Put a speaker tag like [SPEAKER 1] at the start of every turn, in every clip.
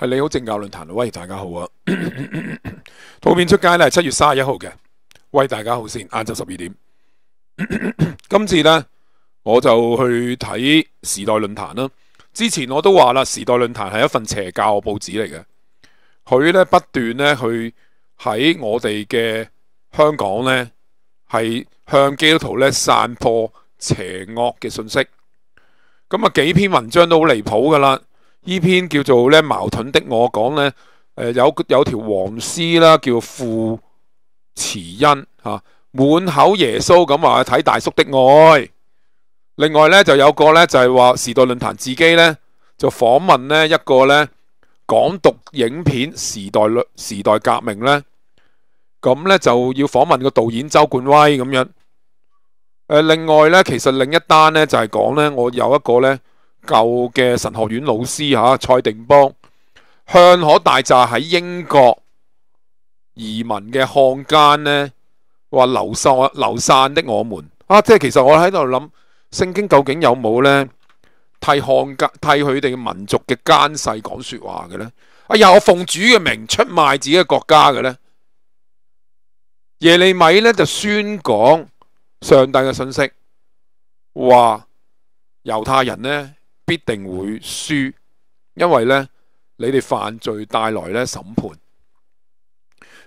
[SPEAKER 1] 系你好，正教论坛，喂，大家好啊！图片出街咧，七月三十一号嘅，喂，大家好先，晏昼十二点。今次呢，我就去睇《时代论坛》啦。之前我都话啦，《时代论坛》系一份邪教报纸嚟嘅，佢呢不断呢去喺我哋嘅香港呢，系向基督徒咧散播邪恶嘅信息。咁啊，几篇文章都好离谱噶啦。呢篇叫做咧矛盾的我讲咧，诶有有条黄丝啦，叫傅慈欣吓，满口耶稣咁话睇大叔的爱。另外咧就有个咧就系话时代论坛自己咧就访问咧一个咧港独影片《时代》《时代革命》咧，咁咧就要访问个导演周冠威咁样。诶，另外咧其实另一单咧就系讲咧我有一个咧。旧嘅神学院老师吓，蔡定邦向可大诈喺英国移民嘅汉奸呢，话流散流散的我们啊，即系其实我喺度谂，圣经究竟有冇呢？替汉奸、替佢哋嘅民族嘅奸细讲说话嘅呢？哎呀，我奉主嘅名出卖自己嘅国家嘅呢？耶利米呢就宣讲上帝嘅信息，话犹太人呢。必定会输，因为咧你哋犯罪带来咧审判，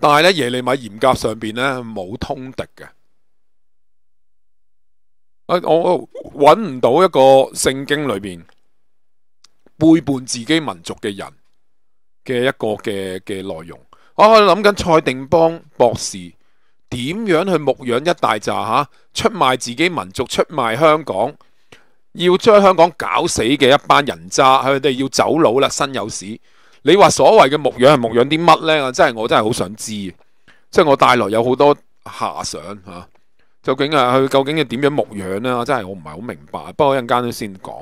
[SPEAKER 1] 但系咧耶利米严格上边咧冇通敌嘅，我我搵唔到一个圣经里边背叛自己民族嘅人嘅一个嘅嘅内容。我我谂紧蔡定邦博士点样去牧养一大扎吓出卖自己民族、出卖香港。要将香港搞死嘅一班人渣，佢哋要走佬啦，身有屎。你话所谓嘅牧养系牧养啲乜呢？真系我真系好想知，即系我带来有好多遐想吓。究竟啊，佢究竟系点样牧养呢？真系我唔系好明白。不过一阵间都先讲。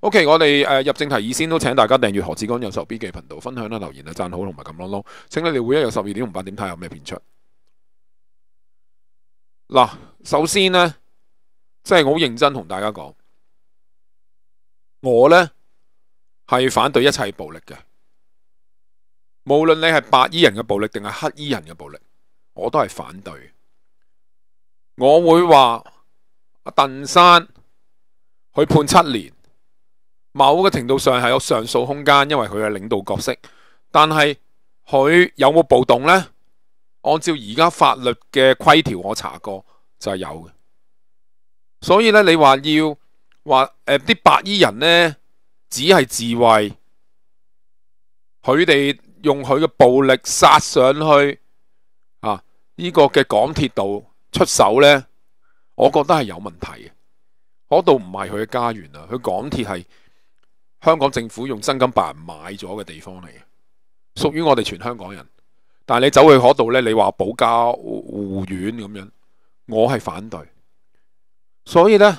[SPEAKER 1] O K，我哋诶入正题，以先都请大家订阅何志刚有手 B 记频道，分享啦，留言啊，赞好同埋撳啰啰。请你哋會一日十二点同八点睇有咩片出。嗱，首先呢，即系我好认真同大家讲。我呢系反对一切暴力嘅，无论你系白衣人嘅暴力定系黑衣人嘅暴力，我都系反对。我会话阿邓生去判七年，某个程度上系有上诉空间，因为佢系领导角色。但系佢有冇暴动呢？按照而家法律嘅规条，我查过就系有嘅。所以咧，你话要？话诶，啲白衣人呢，只系自卫，佢哋用佢嘅暴力杀上去啊！呢个嘅港铁度出手呢，我觉得系有问题嘅。嗰度唔系佢嘅家园啊，佢港铁系香港政府用真金白银买咗嘅地方嚟，属于我哋全香港人。但系你走去嗰度呢，你话保家护院咁样，我系反对。所以呢。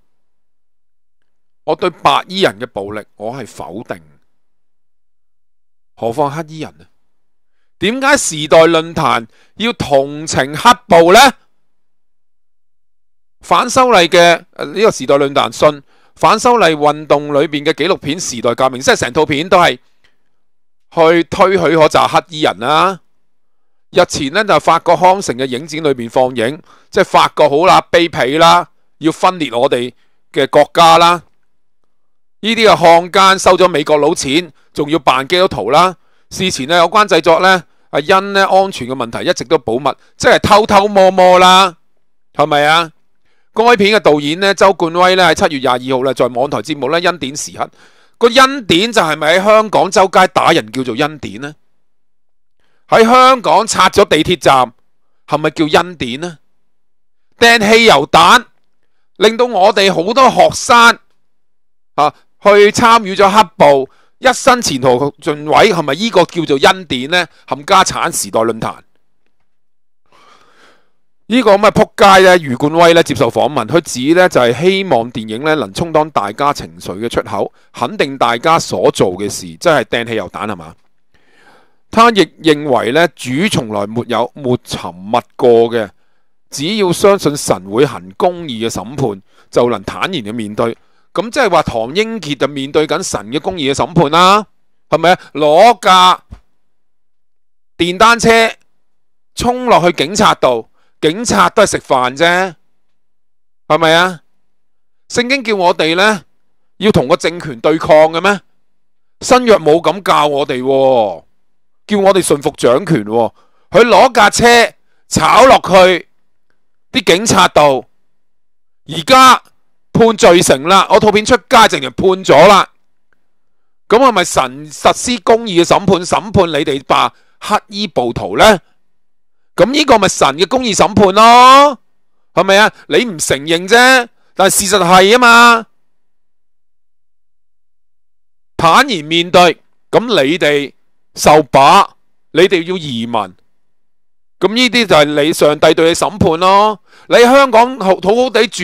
[SPEAKER 1] 我对白衣人嘅暴力，我系否定。何况黑衣人呢？点解时代论坛要同情黑暴呢？反修例嘅呢个时代论坛信反修例运动里边嘅纪录片《时代革命》，即系成套片都系去推许、嗰集黑衣人啦。日前呢，就法国康城嘅影展里边放映，即系法国好啦，卑鄙啦，要分裂我哋嘅国家啦。呢啲嘅漢奸收咗美國佬錢，仲要扮基督徒啦。事前咧有關製作呢，阿欣咧安全嘅問題一直都保密，即係偷偷摸摸啦，係咪啊？该片嘅導演呢，周冠威呢，喺七月廿二號咧，在網台節目呢恩典時刻，個恩典就係咪喺香港周街打人叫做恩典呢？喺香港拆咗地鐵站係咪叫恩典呢？掟汽油彈令到我哋好多學生啊！去參與咗黑暴，一身前途盡毀，係咪呢個叫做恩典呢？冚家產時代論壇，呢個咁嘅撲街呢，余冠威呢接受訪問，佢指呢就係希望電影呢能充當大家情緒嘅出口，肯定大家所做嘅事，即係掟汽油彈係嘛？他亦認為呢主從來沒有沒沉默過嘅，只要相信神會行公義嘅審判，就能坦然嘅面對。咁即系话唐英杰就面对紧神嘅公义嘅审判啦，系咪啊？攞架电单车冲落去警察度，警察都系食饭啫，系咪啊？圣经叫我哋呢，要同个政权对抗嘅咩？新约冇咁教我哋，叫我哋顺服掌权。佢攞架车炒落去啲警察度，而家。判罪成啦！我套片出街，竟然判咗啦！咁系咪神实施公义嘅审判？审判你哋吧，黑衣暴徒呢？咁呢个咪神嘅公义审判咯？系咪啊？你唔承认啫，但系事实系啊嘛！坦然面对，咁你哋受把，你哋要移民。咁呢啲就系你上帝对你审判咯。你香港好好地住。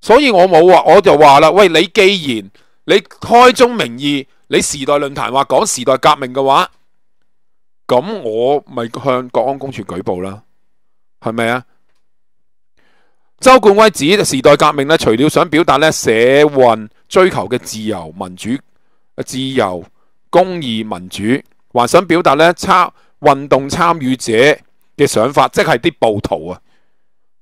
[SPEAKER 1] 所以我冇话，我就话啦，喂，你既然你开宗明义，你时代论坛话讲时代革命嘅话，咁我咪向国安公署举报啦，系咪啊？周冠威指时代革命咧，除了想表达咧社运追求嘅自由民主、自由公义民主，还想表达咧参运动参与者嘅想法，即系啲暴徒啊！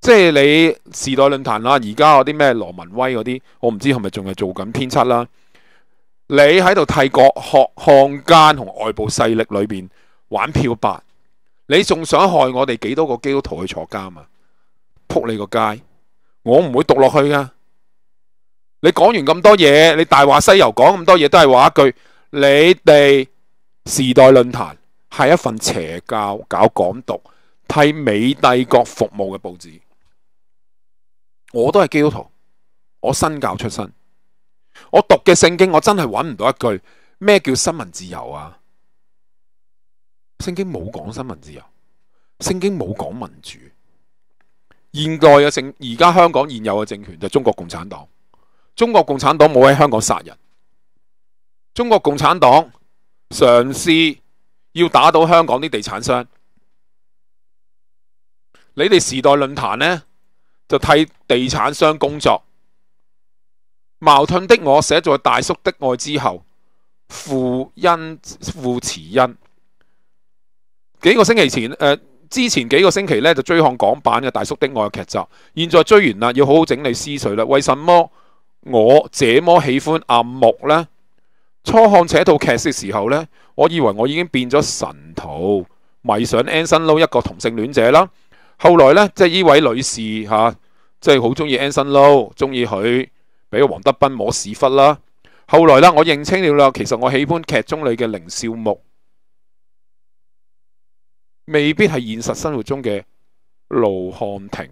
[SPEAKER 1] 即系你时代论坛啦，而家嗰啲咩罗文威嗰啲，我唔知系咪仲系做紧编辑啦。你喺度替国学汉奸同外部势力里边玩漂白，你仲想害我哋几多个基督徒去坐监啊？扑你个街！我唔会读落去噶。你讲完咁多嘢，你大话西游讲咁多嘢都系话一句：你哋时代论坛系一份邪教搞港独、替美帝国服务嘅报纸。我都系基督徒，我新教出身，我读嘅圣经，我真系揾唔到一句咩叫新闻自由啊！圣经冇讲新闻自由，圣经冇讲民主。现代嘅政，而家香港现有嘅政权就中国共产党。中国共产党冇喺香港杀人，中国共产党尝试要打倒香港啲地产商，你哋时代论坛呢？就替地产商工作，矛盾的我写在《大叔的爱》之后，父恩父慈恩。几个星期前，诶，之前几个星期咧就追看港版嘅《大叔的爱》剧集，现在追完啦，要好好整理思绪啦。为什么我这么喜欢阿木呢？初看这套剧集嘅时候呢，我以为我已经变咗神徒，迷上 Anson 捞一个同性恋者啦。后来呢，即系呢位女士吓，即系好中意 a n s o n l o w 中意佢，俾黄德斌摸屎忽啦。后来呢，我认清了啦，其实我喜欢剧中你嘅凌少木，未必系现实生活中嘅卢汉庭。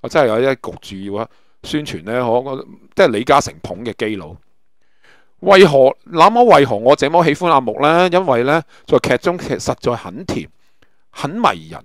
[SPEAKER 1] 我真系有一局住要啊，宣传我可我即系李嘉诚捧嘅基佬。为何？那么为何我这么喜欢阿木呢？因为呢，在剧中其实实在很甜，很迷人。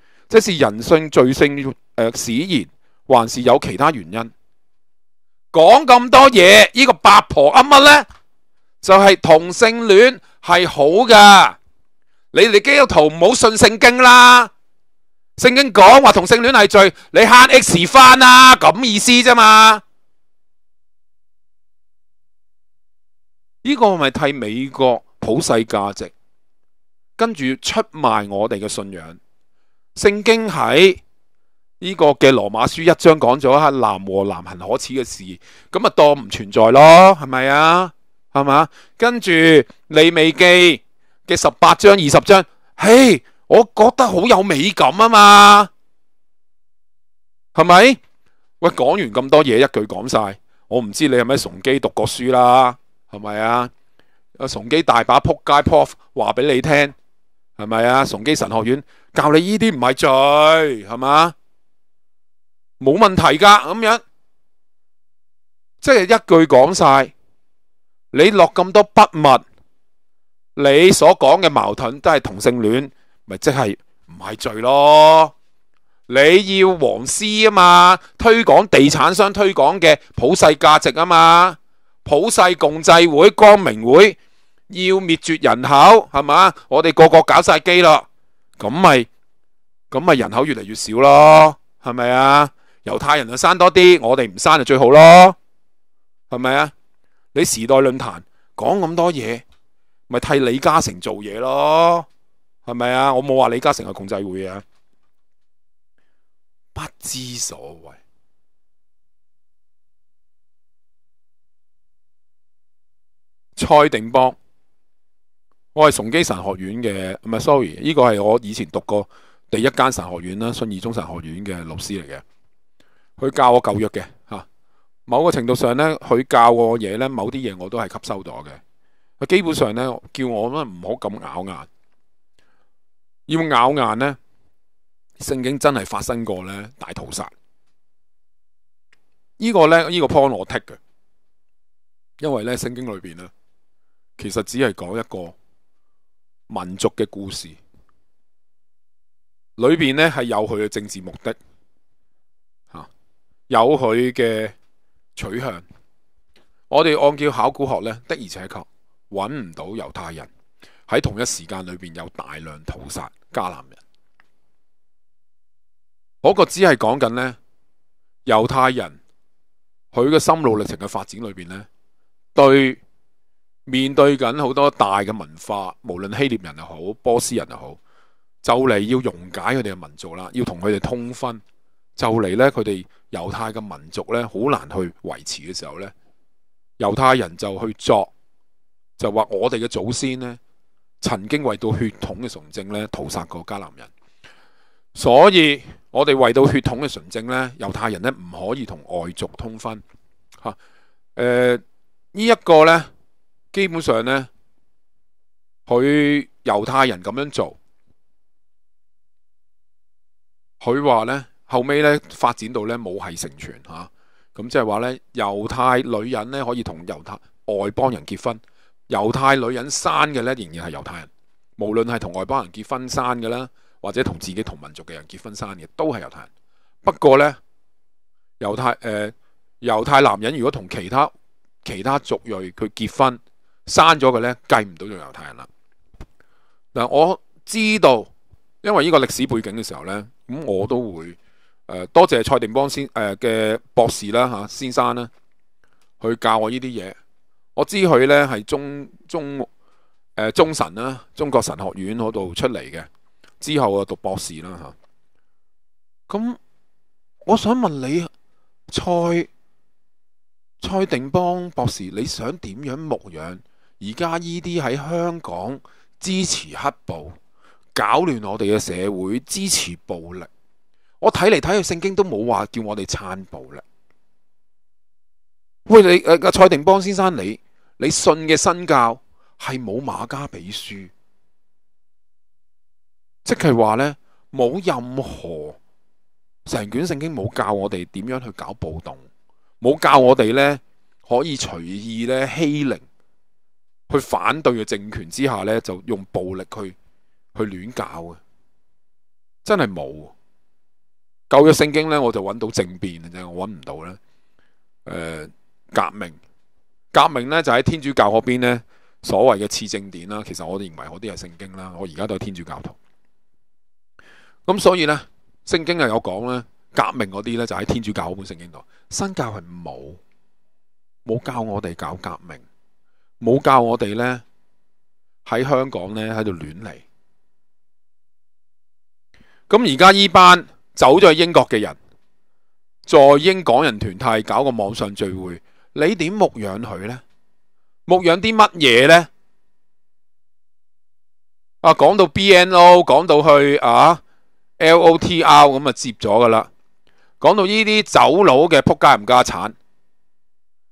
[SPEAKER 1] 这是人性罪性诶使然，还是有其他原因？讲咁多嘢，呢个八婆乜乜呢？就系同性恋系好噶？你哋基督徒唔好信圣经啦，圣经讲话同性恋系罪，你悭 X 翻啦，咁意思啫嘛？呢个咪替美国普世价值跟住出卖我哋嘅信仰。圣经喺呢个嘅罗马书一章讲咗吓，男和男行可耻嘅事，咁啊当唔存在咯，系咪啊？系嘛？跟住利未记嘅十八章二十章，嘿，我觉得好有美感啊嘛，系咪？喂，讲完咁多嘢，一句讲晒，我唔知你系咪崇基读过书啦，系咪啊？阿崇基大把扑街 prof 话俾你听，系咪啊？崇基神学院。教你呢啲唔系罪，系嘛？冇问题噶，咁样即系一句讲晒，你落咁多笔墨，你所讲嘅矛盾都系同性恋，咪即系唔系罪咯？你要黄丝啊嘛，推广地产商推广嘅普世价值啊嘛，普世共济会、光明会要灭绝人口，系嘛？我哋个个搞晒机咯。咁咪咁咪人口越嚟越少咯，系咪啊？猶太人就生多啲，我哋唔生就最好咯，系咪啊？你時代論壇講咁多嘢，咪替李嘉誠做嘢咯，系咪啊？我冇話李嘉誠係共濟會啊，不知所谓。蔡定邦。我系崇基神学院嘅唔系 sorry，呢个系我以前读过第一间神学院啦，信义中神学院嘅老师嚟嘅，佢教我旧约嘅吓。某个程度上咧，佢教我嘢咧，某啲嘢我都系吸收咗嘅。佢基本上咧叫我咧唔好咁咬牙，要咬牙咧，圣经真系发生过咧大屠杀。呢个咧呢个 point 我剔嘅，因为咧圣经里边咧其实只系讲一个。民族嘅故事，里边呢系有佢嘅政治目的，吓有佢嘅取向。我哋按照考古学呢，的而且确揾唔到犹太人喺同一时间里边有大量屠杀迦南人。嗰个只系讲紧呢犹太人佢嘅心路历程嘅发展里边呢对。面对紧好多大嘅文化，无论希臘人又好、波斯人又好，就嚟要溶解佢哋嘅民族啦，要同佢哋通婚，就嚟呢，佢哋猶太嘅民族呢，好难去维持嘅时候呢，猶太人就去作，就话我哋嘅祖先呢，曾经为到血統嘅純正呢，屠殺過迦南人，所以我哋為到血統嘅純正呢，猶太人呢，唔可以同外族通婚，吓，诶，呢一个呢。基本上咧，佢犹太人咁样做，佢话咧后尾咧发展到咧冇系成全吓，咁即系话咧犹太女人咧可以同犹太外邦人结婚，犹太女人生嘅咧仍然系犹太人，无论系同外邦人结婚生嘅啦，或者同自己同民族嘅人结婚生嘅都系犹太人。不过咧犹太诶犹太男人如果同其他其他族裔佢结婚，删咗佢咧计唔到做犹太人啦嗱，我知道因为呢个历史背景嘅时候咧，咁我都会诶多谢蔡定邦先诶嘅博士啦吓先生啦，去教我呢啲嘢。我知佢咧系中中诶中神啦，中国神学院嗰度出嚟嘅，之后啊读博士啦吓。咁我想问你蔡蔡定邦博士，你想点样牧养？而家呢啲喺香港支持黑暴，搞乱我哋嘅社会，支持暴力。我睇嚟睇去，圣经都冇话叫我哋参暴力。喂，你诶，蔡定邦先生，你你信嘅新教系冇马加比书，即系话呢，冇任何成卷圣经冇教我哋点样去搞暴动，冇教我哋呢可以随意呢欺凌。去反对嘅政权之下咧，就用暴力去去乱搞嘅，真系冇。旧约圣经咧，我就揾到政变，就我揾唔到咧。诶，革命，革命咧就喺天主教嗰边咧，所谓嘅次正典啦，其实我哋认为嗰啲系圣经啦。我而家都系天主教徒。咁所以咧，圣经系有讲咧，革命嗰啲咧就喺天主教本圣经度，新教系冇，冇教我哋搞革命。冇教我哋呢喺香港呢喺度乱嚟。咁而家呢班走咗去英国嘅人，在英港人团太搞个网上聚会，你点牧养佢呢？牧养啲乜嘢呢？啊，讲到 BNO，讲到去啊 LOTR，咁啊接咗噶啦。讲到呢啲走佬嘅仆街唔家产，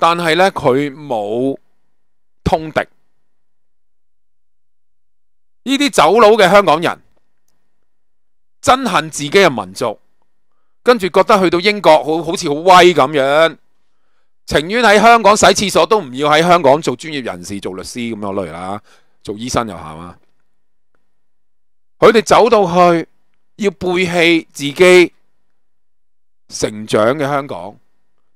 [SPEAKER 1] 但系呢，佢冇通敌，呢啲走佬嘅香港人真恨自己嘅民族，跟住觉得去到英国好好似好威咁样，情愿喺香港洗厕所都唔要喺香港做专业人士、做律师咁样类啦，做医生又系嘛，佢哋走到去要背弃自己成长嘅香港。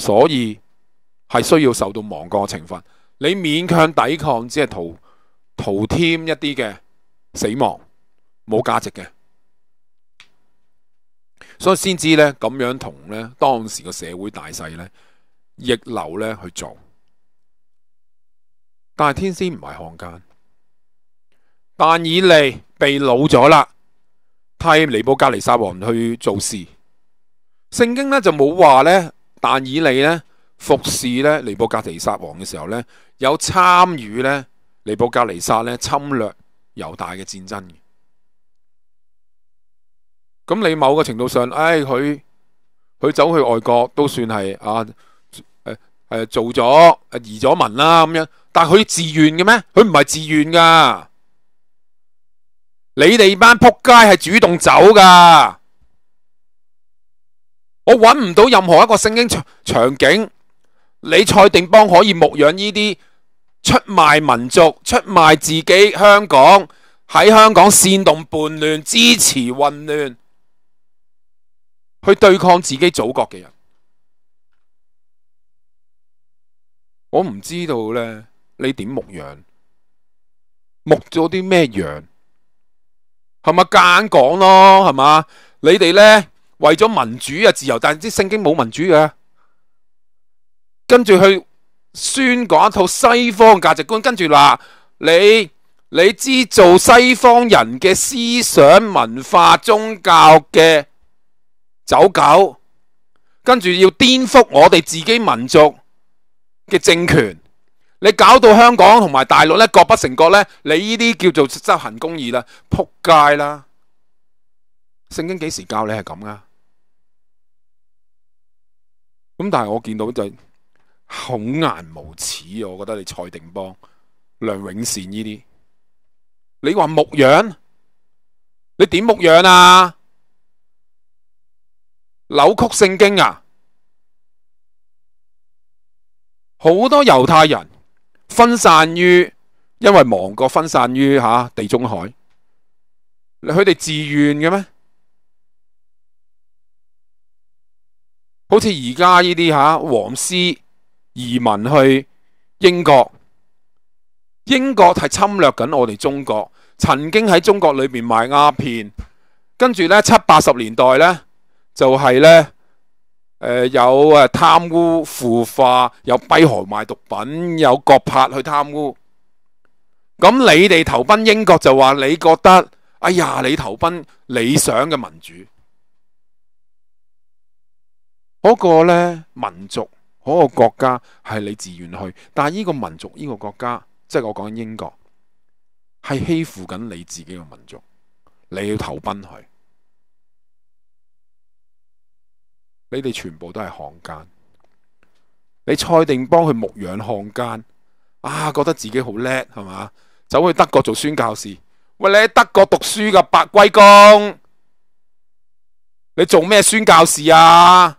[SPEAKER 1] 所以系需要受到亡国惩罚。你勉强抵抗，只系徒徒添一啲嘅死亡，冇价值嘅。所以先知呢，咁样同呢当时嘅社会大势呢，逆流呢去做。但系天师唔系汉奸，但以利被老咗啦，替尼布加尼撒王去做事。圣经呢就冇话呢。但以利咧服侍咧尼泊格尼撒王嘅時候咧，有參與咧尼泊格尼撒咧侵略猶大嘅戰爭嘅。咁你某個程度上，唉，佢佢走去外國都算係啊诶、誒做咗移咗民啦咁樣。但係佢自愿嘅咩？佢唔係自愿噶。你哋班仆街係主動走噶。我揾唔到任何一个圣经场景，你蔡定邦可以牧养呢啲出卖民族、出卖自己香港、喺香港煽动叛乱、支持混乱、去对抗自己祖国嘅人。我唔知道呢，你点牧养？牧咗啲咩羊？系咪夹硬讲咯？系嘛？你哋呢？为咗民主啊自由，但系啲圣经冇民主嘅，跟住去宣讲一套西方价值观，跟住嗱你你知做西方人嘅思想文化宗教嘅走狗，跟住要颠覆我哋自己民族嘅政权，你搞到香港同埋大陆咧各不成国呢，你呢啲叫做执行公义啦，扑街啦！圣经几时教你系咁噶？咁但系我見到就孔顏無恥啊！我覺得你蔡定邦、梁永善呢啲，你話牧羊，你點牧羊啊？扭曲聖經啊！好多猶太人分散於，因為亡國分散於嚇地中海，佢哋自愿嘅咩？好似而家呢啲吓黃絲移民去英國，英國係侵略緊我哋中國。曾經喺中國裏面賣鸦片，跟住咧七八十年代咧就係咧，誒有诶貪污腐化，有跛豪賣毒品，有国拍去貪污。咁你哋投奔英國就話你覺得，哎呀，你投奔理想嘅民主？嗰个呢民族，嗰个国家系你自愿去，但系呢个民族呢个国家，即系我讲英国，系欺负紧你自己个民族，你要投奔佢，你哋全部都系汉奸，你蔡定邦去牧养汉奸，啊觉得自己好叻系嘛，走去德国做宣教士，喂你喺德国读书噶白龟公，你做咩宣教士啊？